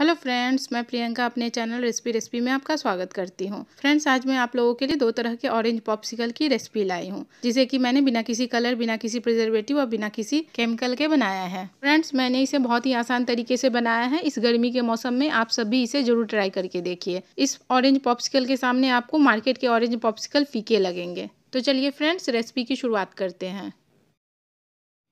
hello friends मैं प्रियंका अपने channel recipe recipe में आपका स्वागत करती हूँ फ्रेंड्स आज मैं आप लोगों के लिए दो तरह के ऑरेंज पॉप्सिकल की रेसिपी लाई हूँ जिसे कि मैंने बिना किसी कलर बिना किसी प्रिजर्वेटिव और बिना किसी केमिकल के बनाया है फ्रेंड्स मैंने इसे बहुत ही आसान तरीके से बनाया है इस गर्मी के मौसम में आप सभी इसे जरूर ट्राई करके देखिए इस ऑरेंज पॉप्सिकल के सामने आपको मार्केट के ऑरेंज पॉप्सिकल फीके लगेंगे तो चलिए फ्रेंड्स रेसिपी की शुरुआत करते हैं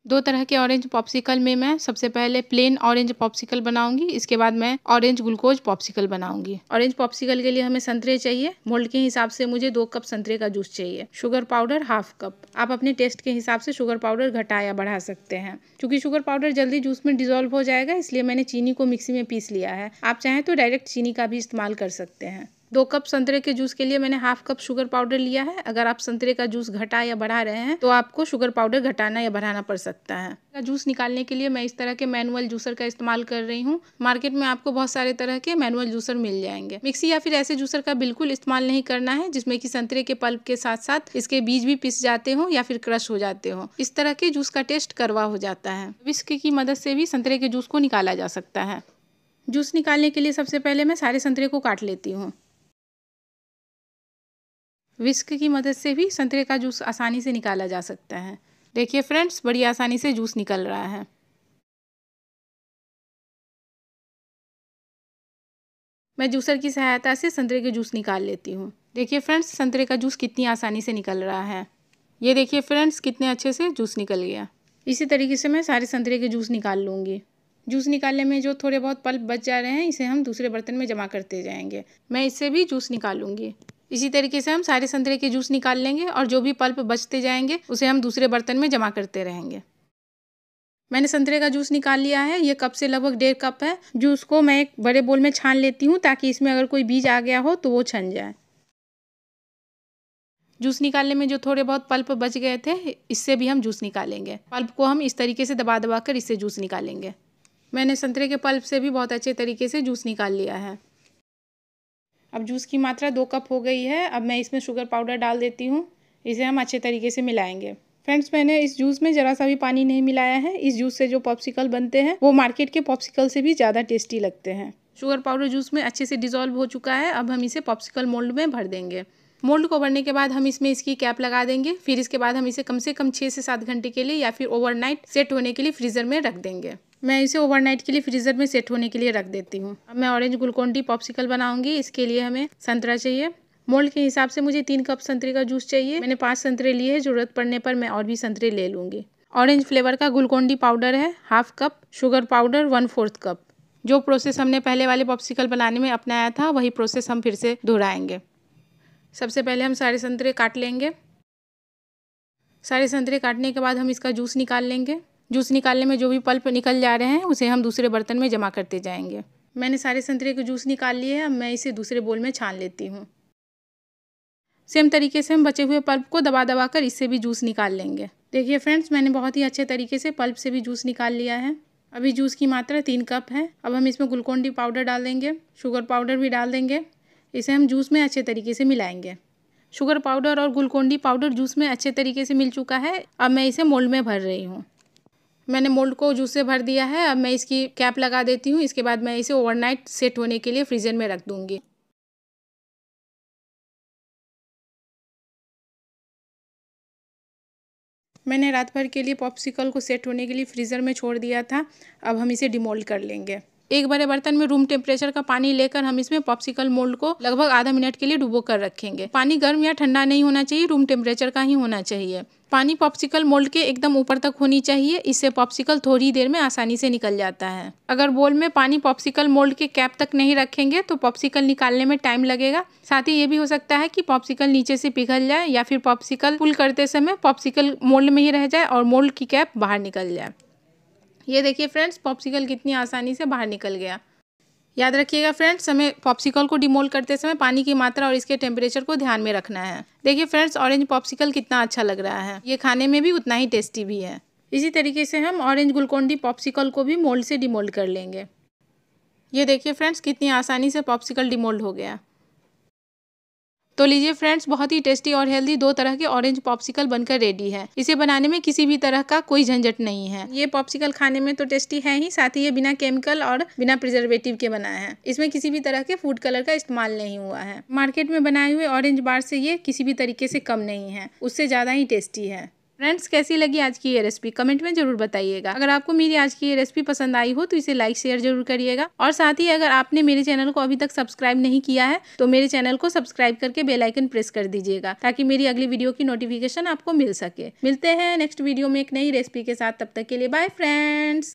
दो तरह के ऑरेंज पॉप्सिकल में मैं सबसे पहले प्लेन ऑरेंज पॉप्सिकल बनाऊंगी इसके बाद मैं ऑरेंज ग्लूकोज पॉप्सिकल बनाऊंगी ऑरेंज पॉप्सिकल के लिए हमें संतरे चाहिए मोल्ड के हिसाब से मुझे दो कप संतरे का जूस चाहिए शुगर पाउडर हाफ कप आप अपने टेस्ट के हिसाब से शुगर पाउडर घटा या बढ़ा सकते हैं क्योंकि शुगर पाउडर जल्दी जूस में डिजोल्व हो जाएगा इसलिए मैंने चीनी को मिक्सी में पीस लिया है आप चाहें तो डायरेक्ट चीनी का भी इस्तेमाल कर सकते हैं दो कप संतरे के जूस के लिए मैंने हाफ कप शुगर पाउडर लिया है अगर आप संतरे का जूस घटा या बढ़ा रहे हैं तो आपको शुगर पाउडर घटाना या बढ़ाना पड़ सकता है जूस निकालने के लिए मैं इस तरह के मैनुअल जूसर का इस्तेमाल कर रही हूँ मार्केट में आपको बहुत सारे तरह के मैनुअल जूसर मिल जाएंगे मिक्सी या फिर ऐसे जूसर का बिल्कुल इस्तेमाल नहीं करना है जिसमें की संतरे के पल्प के साथ साथ इसके बीज भी पिस जाते हो या फिर क्रश हो जाते हो इस तरह के जूस का टेस्ट करवा हो जाता है विस्क की मदद से भी संतरे के जूस को निकाला जा सकता है जूस निकालने के लिए सबसे पहले मैं सारे संतरे को काट लेती हूँ विस्क की मदद से भी संतरे का जूस आसानी से निकाला जा सकता है देखिए फ्रेंड्स बड़ी आसानी से जूस निकल रहा है मैं जूसर की सहायता से संतरे के जूस निकाल लेती हूँ देखिए फ्रेंड्स संतरे का जूस कितनी आसानी से निकल रहा है ये देखिए फ्रेंड्स कितने अच्छे से जूस निकल गया इसी तरीके से मैं सारे संतरे के जूस निकाल लूँगी जूस निकालने में जो थोड़े बहुत पल्प बच जा रहे हैं इसे हम दूसरे बर्तन में जमा करते जाएंगे मैं इससे भी जूस निकालूंगी इसी तरीके से हम सारे संतरे के जूस निकाल लेंगे और जो भी पल्प बचते जाएंगे उसे हम दूसरे बर्तन में जमा करते रहेंगे मैंने संतरे का जूस निकाल लिया है ये कप से लगभग डेढ़ कप है जूस को मैं एक बड़े बोल में छान लेती हूँ ताकि इसमें अगर कोई बीज आ गया हो तो वो छन जाए जूस निकालने में जो थोड़े बहुत पल्प बच गए थे इससे भी हम जूस निकालेंगे पल्प को हम इस तरीके से दबा दबा कर इससे जूस निकालेंगे मैंने संतरे के पल्प से भी बहुत अच्छे तरीके से जूस निकाल लिया है अब जूस की मात्रा दो कप हो गई है अब मैं इसमें शुगर पाउडर डाल देती हूँ इसे हम अच्छे तरीके से मिलाएंगे फ्रेंड्स मैंने इस जूस में ज़रा सा भी पानी नहीं मिलाया है इस जूस से जो पॉप्सिकल बनते हैं वो मार्केट के पॉप्सिकल से भी ज़्यादा टेस्टी लगते हैं शुगर पाउडर जूस में अच्छे से डिजोल्व हो चुका है अब हम इसे पॉप्सिकल मोल्ड में भर देंगे मोल्ड को भरने के बाद हम इसमें इसकी कैप लगा देंगे फिर इसके बाद हम इसे कम से कम छः से सात घंटे के लिए या फिर ओवरनाइट सेट होने के लिए फ्रीजर में रख देंगे मैं इसे ओवरनाइट के लिए फ्रीज़र में सेट होने के लिए रख देती हूँ अब मैं ऑरेंज ग्लूकोन पॉप्सिकल बनाऊँगी इसके लिए हमें संतरा चाहिए मोल्ड के हिसाब से मुझे तीन कप संतरे का जूस चाहिए मैंने पाँच संतरे लिए हैं ज़रूरत पड़ने पर मैं और भी संतरे ले लूँगी ऑरेंज फ्लेवर का ग्लूकोन पाउडर है half cup sugar powder one fourth cup जो प्रोसेस हमने पहले वाले पॉप्सिकल बनाने में अपनाया था वही प्रोसेस हम फिर से दोहराएंगे सबसे पहले हम सारे संतरे काट लेंगे सारे संतरे काटने के बाद हम इसका जूस निकाल लेंगे जूस निकालने में जो भी पल्प निकल जा रहे हैं उसे हम दूसरे बर्तन में जमा करते जाएंगे मैंने सारे संतरे के जूस निकाल लिए हैं अब मैं इसे दूसरे बोल में छान लेती हूँ सेम तरीके से हम बचे हुए पल्प को दबा दबा कर इससे भी जूस निकाल लेंगे देखिए फ्रेंड्स मैंने बहुत ही अच्छे तरीके से पल्प से भी जूस निकाल लिया है अभी जूस की मात्रा तीन कप है अब हम इसमें ग्लूकोन डी पाउडर डाल देंगे शुगर पाउडर भी डाल देंगे इसे हम जूस में अच्छे तरीके से मिलाएंगे शुगर पाउडर और ग्लूकोन पाउडर जूस में अच्छे तरीके से मिल चुका है अब मैं इसे मोल्ड में भर रही हूँ मैंने मोल्ड को जूस से भर दिया है अब मैं इसकी कैप लगा देती हूँ इसके बाद मैं इसे ओवरनाइट सेट होने के लिए फ्रीजर में रख दूँगी मैंने रात भर के लिए पॉप्सिकल को सेट होने के लिए फ्रीज़र में छोड़ दिया था अब हम इसे डिमोल्ड कर लेंगे एक बड़े बर्तन में रूम टेम्परेचर का पानी लेकर हम इसमें पॉप्सिकल मोल्ड को लगभग आधा मिनट के लिए डुबो कर रखेंगे पानी गर्म या ठंडा नहीं होना चाहिए रूम टेम्परेचर का ही होना चाहिए पानी पॉप्सिकल मोल्ड के एकदम ऊपर तक होनी चाहिए इससे पॉप्सिकल थोड़ी देर में आसानी से निकल जाता है अगर बोल में पानी पॉप्सिकल मोल्ड के कैप तक नहीं रखेंगे तो पॉप्सिकल निकालने में टाइम लगेगा साथ ही ये भी हो सकता है कि पॉप्सिकल नीचे से पिघल जाए या फिर पॉप्सिकल पुल करते समय पॉप्सिकल मोल्ड में ही रह जाए और मोल्ड की कैप बाहर निकल जाए ये देखिए फ्रेंड्स पॉप्सिकल कितनी आसानी से बाहर निकल गया याद रखिएगा फ्रेंड्स हमें पॉप्सिकल को डिमोल्ड करते समय पानी की मात्रा और इसके टेम्परेचर को ध्यान में रखना है देखिए फ्रेंड्स ऑरेंज पॉप्सिकल कितना अच्छा लग रहा है ये खाने में भी उतना ही टेस्टी भी है इसी तरीके से हम ऑरेंज गुलकोंडी पॉप्सिकल को भी मोल्ड से डिमोल्ड कर लेंगे ये देखिए फ्रेंड्स कितनी आसानी से पॉप्सिकल डिमोल्ड हो गया तो लीजिए फ्रेंड्स बहुत ही टेस्टी और हेल्दी दो तरह के ऑरेंज पॉप्सिकल बनकर रेडी है इसे बनाने में किसी भी तरह का कोई झंझट नहीं है ये पॉप्सिकल खाने में तो टेस्टी है ही साथ ही ये बिना केमिकल और बिना प्रिजर्वेटिव के बनाए है इसमें किसी भी तरह के फूड कलर का इस्तेमाल नहीं हुआ है मार्केट में बनाए हुए ऑरेंज बार से ये किसी भी तरीके से कम नहीं है उससे ज़्यादा ही टेस्टी है फ्रेंड्स कैसी लगी आज की ये रेसिपी कमेंट में जरूर बताइएगा अगर आपको मेरी आज की ये रेसिपी पसंद आई हो तो इसे लाइक शेयर जरूर करिएगा और साथ ही अगर आपने मेरे चैनल को अभी तक सब्सक्राइब नहीं किया है तो मेरे चैनल को सब्सक्राइब करके बेल आइकन प्रेस कर दीजिएगा ताकि मेरी अगली वीडियो की नोटिफिकेशन आपको मिल सके मिलते हैं नेक्स्ट वीडियो में एक नई रेसिपी के साथ तब तक के लिए बाय फ्रेंड्स